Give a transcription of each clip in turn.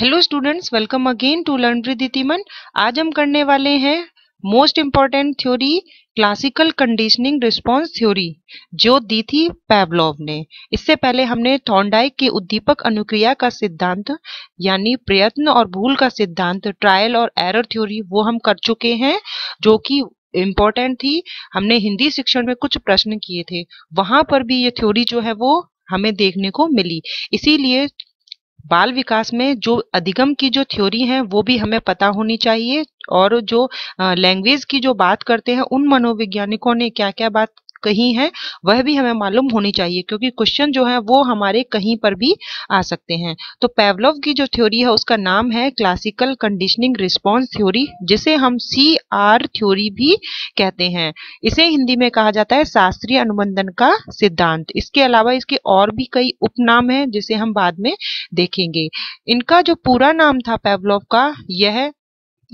hello students welcome again to learn रिदितिमन आज हम करने वाले हैं most important theory classical conditioning response theory जो दी थी पैवलोव ने इससे पहले हमने थॉन्डाइक के उद्दीपक अनुक्रिया का सिद्धांत यानी प्रयत्न और भूल का सिद्धांत ट्रायल और एरर थ्योरी वो हम कर चुके हैं जो कि इम्पोर्टेंट थी हमने हिंदी शिक्षण में कुछ प्रश्न किए थे वहां पर भी ये थ्योरी जो है वो हमें देखने को मिली इसीलिए बाल विकास में जो अधिगम की जो थ्योरी है वो भी हमें पता होनी चाहिए और जो लैंग्वेज की जो बात करते हैं उन मनोवैज्ञानिकों ने क्या क्या बात कहीं है वह भी हमें मालूम होनी चाहिए क्योंकि क्वेश्चन जो है वो हमारे कहीं पर भी आ सकते हैं तो पेवलोव की जो थ्योरी है उसका नाम है क्लासिकल कंडीशनिंग रिस्पॉन्स थ्योरी जिसे हम सी आर थ्योरी भी कहते हैं इसे हिंदी में कहा जाता है शास्त्रीय अनुबंधन का सिद्धांत इसके अलावा इसके और भी कई उपनाम है जिसे हम बाद में देखेंगे इनका जो पूरा नाम था पेवलोव का यह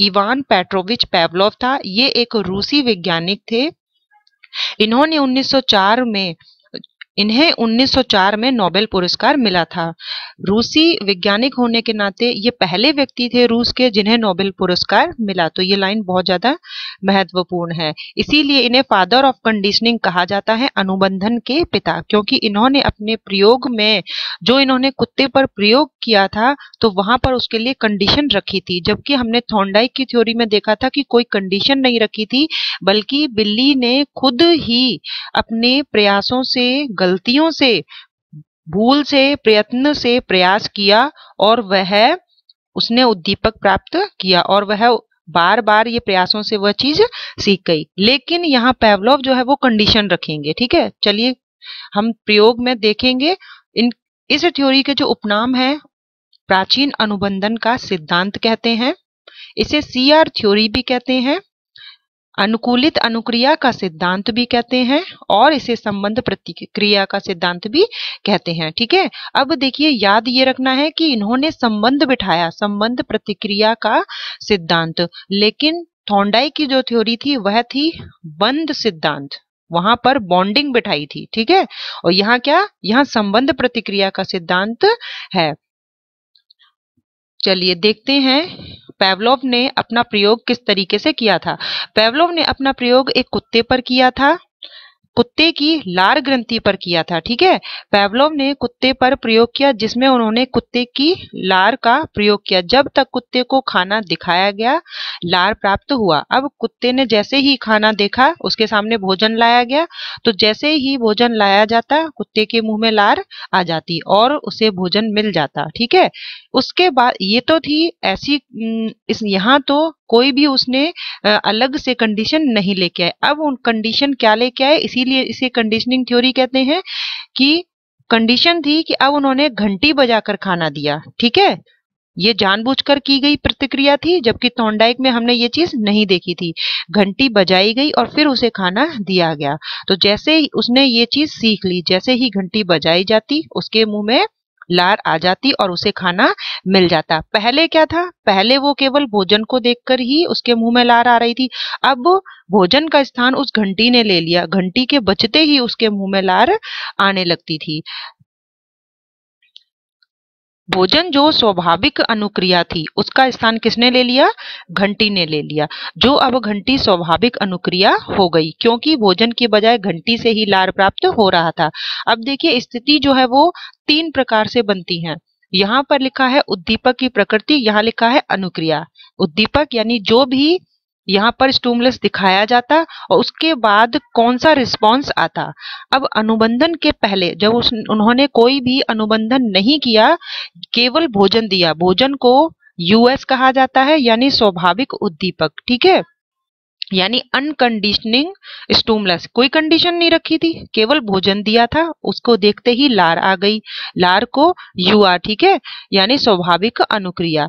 इवान पेट्रोविच पेवलोव था ये एक रूसी वैज्ञानिक थे इन्होंने 1904 में इन्हें 1904 में नोबेल पुरस्कार मिला था रूसी वैज्ञानिक होने के नाते ये पहले व्यक्ति थे रूस के जिन्हें नोबेल पुरस्कार मिला तो ये लाइन बहुत ज़्यादा महत्वपूर्ण है इसीलिए इन्हें फादर ऑफ कंडीशनिंग कहा जाता है अनुबंधन के पिता क्योंकि इन्होंने अपने प्रयोग में जो इन्होंने कुत्ते पर प्रयोग किया था तो वहां पर उसके लिए कंडीशन रखी थी जबकि हमने थॉन्डाइक की थ्योरी में देखा था कि कोई कंडीशन नहीं रखी थी बल्कि बिल्ली ने खुद ही अपने प्रयासों से गलतियों से भूल से प्रयत्न से प्रयास किया और वह उसने उद्दीपक प्राप्त किया और वह बार बार ये प्रयासों से वह चीज सीख गई लेकिन यहाँ पेवलोव जो है वो कंडीशन रखेंगे ठीक है चलिए हम प्रयोग में देखेंगे इन इस थ्योरी के जो उपनाम है प्राचीन अनुबंधन का सिद्धांत कहते हैं इसे सीआर थ्योरी भी कहते हैं अनुकूलित अनुक्रिया का सिद्धांत भी कहते हैं और इसे संबंध प्रतिक्रिया का सिद्धांत भी कहते हैं ठीक है अब देखिए याद ये रखना है कि इन्होंने संबंध बिठाया संबंध प्रतिक्रिया का सिद्धांत लेकिन थोंडाई की जो थ्योरी थी वह थी बंद सिद्धांत वहां पर बॉन्डिंग बिठाई थी ठीक है और यहाँ क्या यहाँ संबंध प्रतिक्रिया का सिद्धांत है चलिए देखते हैं पेवलोव ने अपना प्रयोग किस तरीके से किया था पेवलोव ने अपना प्रयोग एक कुत्ते पर किया था कुत्ते की लार ग्रंथि पर किया था ठीक है पैवलोव ने कुत्ते पर प्रयोग किया जिसमें उन्होंने कुत्ते की लार का प्रयोग किया जब तक कुत्ते को खाना दिखाया गया लार प्राप्त हुआ अब कुत्ते ने जैसे ही खाना देखा उसके सामने भोजन लाया गया तो जैसे ही भोजन लाया जाता कुत्ते के मुंह में लार आ जाती और उसे भोजन मिल जाता ठीक है उसके बाद ये तो थी ऐसी इस यहाँ तो कोई भी उसने अलग से कंडीशन नहीं लेके आए अब उन कंडीशन क्या लेके आए इसीलिए इसे कंडीशनिंग थ्योरी कहते हैं कि कंडीशन थी कि अब उन्होंने घंटी बजाकर खाना दिया ठीक है ये जानबूझकर की गई प्रतिक्रिया थी जबकि थोंडाइक में हमने ये चीज नहीं देखी थी घंटी बजाई गई और फिर उसे खाना दिया गया तो जैसे ही उसने ये चीज सीख ली जैसे ही घंटी बजाई जाती उसके मुंह में लार आ जाती और उसे खाना मिल जाता पहले क्या था पहले वो केवल भोजन को देखकर ही उसके मुंह में लार आ रही थी अब भोजन का स्थान उस घंटी ने ले लिया घंटी के बचते ही उसके मुंह में लार आने लगती थी भोजन जो स्वाभाविक अनुक्रिया थी उसका स्थान किसने ले लिया घंटी ने ले लिया जो अब घंटी स्वाभाविक अनुक्रिया हो गई क्योंकि भोजन के बजाय घंटी से ही लार प्राप्त हो रहा था अब देखिए स्थिति जो है वो तीन प्रकार से बनती है यहाँ पर लिखा है उद्दीपक की प्रकृति यहाँ लिखा है अनुक्रिया उद्दीपक यानी जो भी यहाँ पर स्टूमलेस दिखाया जाता और उसके बाद कौन सा रिस्पॉन्स आता अब अनुबंधन के पहले जब उस उन्होंने कोई भी अनुबंधन नहीं किया केवल भोजन दिया भोजन को यूएस कहा जाता है यानी स्वाभाविक उद्दीपक ठीक है यानी अनकंडीशनिंग स्टूमलेस कोई कंडीशन नहीं रखी थी केवल भोजन दिया था उसको देखते ही लार आ गई लार को यूआर ठीक है यानी स्वाभाविक अनुक्रिया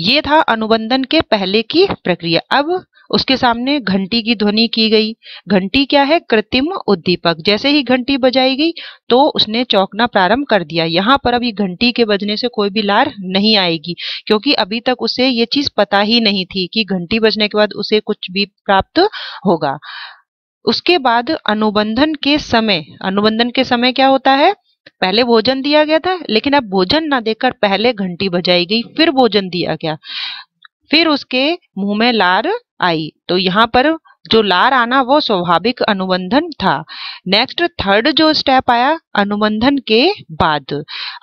ये था अनुबंधन के पहले की प्रक्रिया अब उसके सामने घंटी की ध्वनि की गई घंटी क्या है कृत्रिम उद्दीपक जैसे ही घंटी बजाई गई तो उसने चौंकना प्रारंभ कर दिया यहाँ पर अभी घंटी के बजने से कोई भी लार नहीं आएगी क्योंकि अभी तक उसे ये चीज पता ही नहीं थी कि घंटी बजने के बाद उसे कुछ भी प्राप्त होगा उसके बाद अनुबंधन के समय अनुबंधन के समय क्या होता है पहले भोजन दिया गया था लेकिन अब भोजन ना देकर पहले घंटी बजाई गई फिर भोजन दिया गया फिर उसके मुंह में लार आई तो यहाँ पर जो लार आना वो स्वाभाविक अनुबंधन था नेक्स्ट थर्ड जो स्टेप आया अनुबंधन के बाद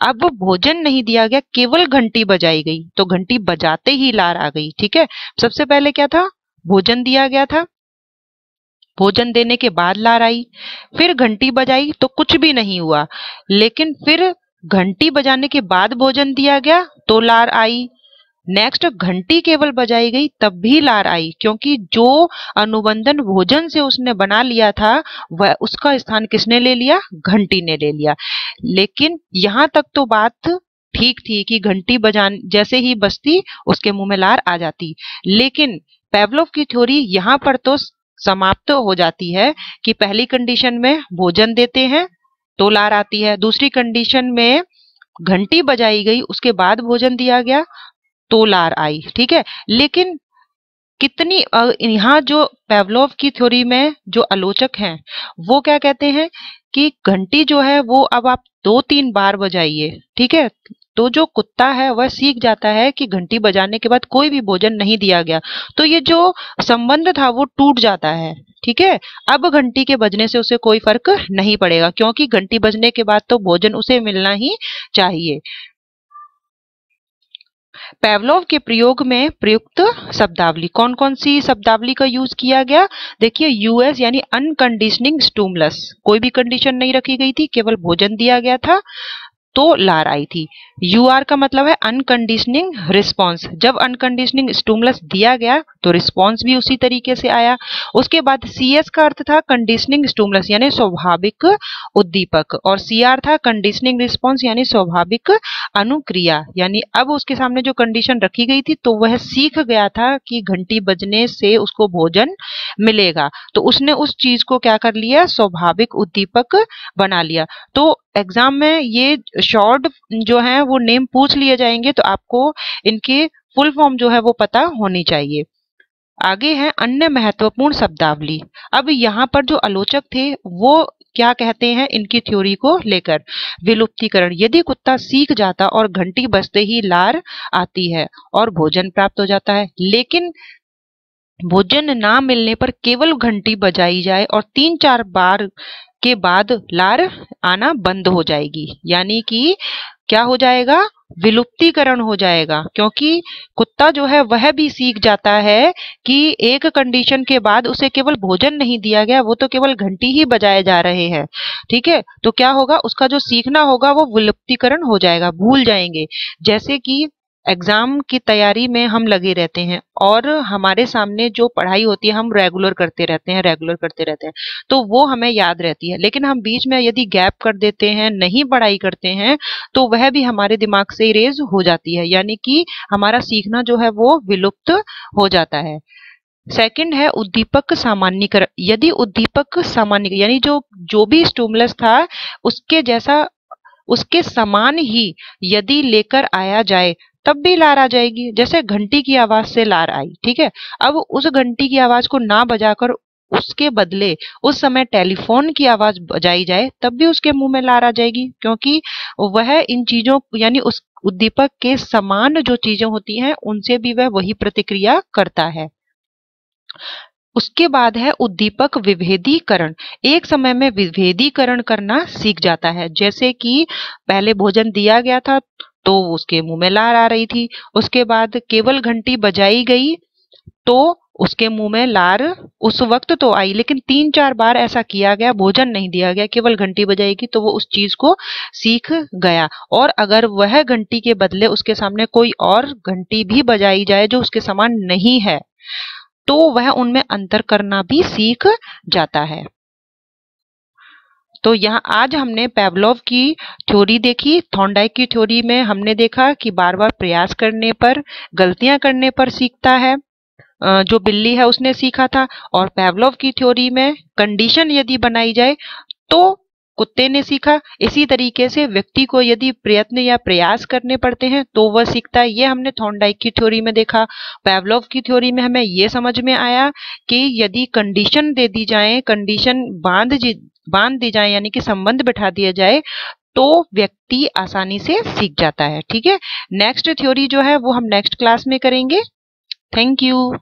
अब भोजन नहीं दिया गया केवल घंटी बजाई गई तो घंटी बजाते ही लार आ गई ठीक है सबसे पहले क्या था भोजन दिया गया था भोजन देने के बाद लार आई फिर घंटी बजाई तो कुछ भी नहीं हुआ लेकिन फिर घंटी बजाने के बाद भोजन दिया गया तो लार आई नेक्स्ट घंटी केवल बजाई गई तब भी लार आई क्योंकि जो अनुबंधन भोजन से उसने बना लिया था वह उसका स्थान किसने ले लिया घंटी ने ले लिया लेकिन यहां तक तो बात ठीक थी कि घंटी बजान जैसे ही बजती उसके मुंह में लार आ जाती लेकिन पेवलोव की थ्योरी यहाँ पर तो समाप्त हो जाती है कि पहली कंडीशन में भोजन देते हैं तो लार आती है दूसरी कंडीशन में घंटी बजाई गई उसके बाद भोजन दिया गया तो लार आई ठीक है लेकिन कितनी यहाँ जो पेवलोव की थ्योरी में जो आलोचक हैं वो क्या कहते हैं कि घंटी जो है वो अब आप दो तीन बार बजाइए ठीक है तो जो कुत्ता है वह सीख जाता है कि घंटी बजाने के बाद कोई भी भोजन नहीं दिया गया तो ये जो संबंध था वो टूट जाता है ठीक है अब घंटी के बजने से उसे कोई फर्क नहीं पड़ेगा क्योंकि घंटी बजने के बाद तो भोजन उसे मिलना ही चाहिए पेवलोव के प्रयोग में प्रयुक्त शब्दावली कौन कौन सी शब्दावली का यूज किया गया देखिए यूएस यानी अनकंडीशनिंग स्टूमलस कोई भी कंडीशन नहीं रखी गई थी केवल भोजन दिया गया था तो लार आई थी यू आर का मतलब है अनकंडीशनिंग रिस्पॉन्स जब अनकंडीशनिंग स्टूमलस दिया गया तो रिस्पॉन्स भी उसी तरीके से आया उसके बाद सी एस का अर्थ था कंडीशनिंग स्टूमलस यानी स्वाभाविक उद्दीपक और सी आर था कंडीशनिंग रिस्पॉन्स यानी स्वाभाविक अनुक्रिया यानी अब उसके सामने जो कंडीशन रखी गई थी तो वह सीख गया था कि घंटी बजने से उसको भोजन मिलेगा तो उसने उस चीज को क्या कर लिया स्वाभाविक उद्दीपक बना लिया तो एग्जाम में ये शॉर्ट जो है वो नेम पूछ लिए जाएंगे तो आपको इनके फुल फॉर्म जो है वो पता होनी चाहिए आगे है अन्य महत्वपूर्ण शब्दावली अब यहाँ पर जो आलोचक थे वो क्या कहते हैं इनकी थ्योरी को लेकर विलुप्तिकरण यदि कुत्ता सीख जाता और घंटी बजते ही लार आती है और भोजन प्राप्त हो जाता है लेकिन भोजन ना मिलने पर केवल घंटी बजाई जाए और तीन चार बार के बाद लार आना बंद हो जाएगी यानी कि क्या हो जाएगा विलुप्तिकरण हो जाएगा क्योंकि कुत्ता जो है वह भी सीख जाता है कि एक कंडीशन के बाद उसे केवल भोजन नहीं दिया गया वो तो केवल घंटी ही बजाए जा रहे हैं ठीक है तो क्या होगा उसका जो सीखना होगा वो विलुप्तिकरण हो जाएगा भूल जाएंगे जैसे कि एग्ज़ाम की तैयारी में हम लगे रहते हैं और हमारे सामने जो पढ़ाई होती है हम रेगुलर करते रहते हैं रेगुलर करते रहते हैं तो वो हमें याद रहती है लेकिन हम बीच में यदि गैप कर देते हैं नहीं पढ़ाई करते हैं तो वह भी हमारे दिमाग से इरेज हो जाती है यानी कि हमारा सीखना जो है वो विलुप्त हो जाता है सेकंड है उद्दीपक सामान्यकरण यदि उद्दीपक सामान्य यानी जो जो भी स्टूमलस था उसके जैसा उसके समान ही यदि लेकर आया जाए तब भी लार आ जाएगी जैसे घंटी की आवाज से लार आई ठीक है अब उस घंटी की आवाज को ना बजाकर उसके बदले उस समय टेलीफोन की आवाज बजाई जाए तब भी उसके मुंह में लार आ जाएगी क्योंकि वह इन चीजों यानी उस उद्दीपक के समान जो चीजें होती हैं उनसे भी वह वही प्रतिक्रिया करता है उसके बाद है उद्दीपक विभेदीकरण एक समय में विभेदीकरण करना सीख जाता है जैसे कि पहले भोजन दिया गया था तो उसके मुंह में लार आ रही थी उसके बाद केवल घंटी बजाई गई तो उसके मुंह में लार उस वक्त तो आई लेकिन तीन चार बार ऐसा किया गया भोजन नहीं दिया गया केवल घंटी बजाएगी तो वो उस चीज को सीख गया और अगर वह घंटी के बदले उसके सामने कोई और घंटी भी बजाई जाए जो उसके समान नहीं है तो वह उनमें अंतर करना भी सीख जाता है तो यहाँ आज हमने पेवलोव की थ्योरी देखी थोंडाइक की थ्योरी में हमने देखा कि बार बार प्रयास करने पर गलतियां करने पर सीखता है जो बिल्ली है उसने सीखा था और पेवलोव की थ्योरी में कंडीशन यदि बनाई जाए तो कुत्ते ने सीखा इसी तरीके से व्यक्ति को यदि प्रयत्न या प्रयास करने पड़ते हैं तो वह सीखता है ये हमने थोंडाइक की थ्योरी में देखा पेवलोव की थ्योरी में हमें ये समझ में आया कि यदि कंडीशन दे दी जाए कंडीशन बांध बांध दी जाए यानी कि संबंध बैठा दिया जाए तो व्यक्ति आसानी से सीख जाता है ठीक है नेक्स्ट थ्योरी जो है वो हम नेक्स्ट क्लास में करेंगे थैंक यू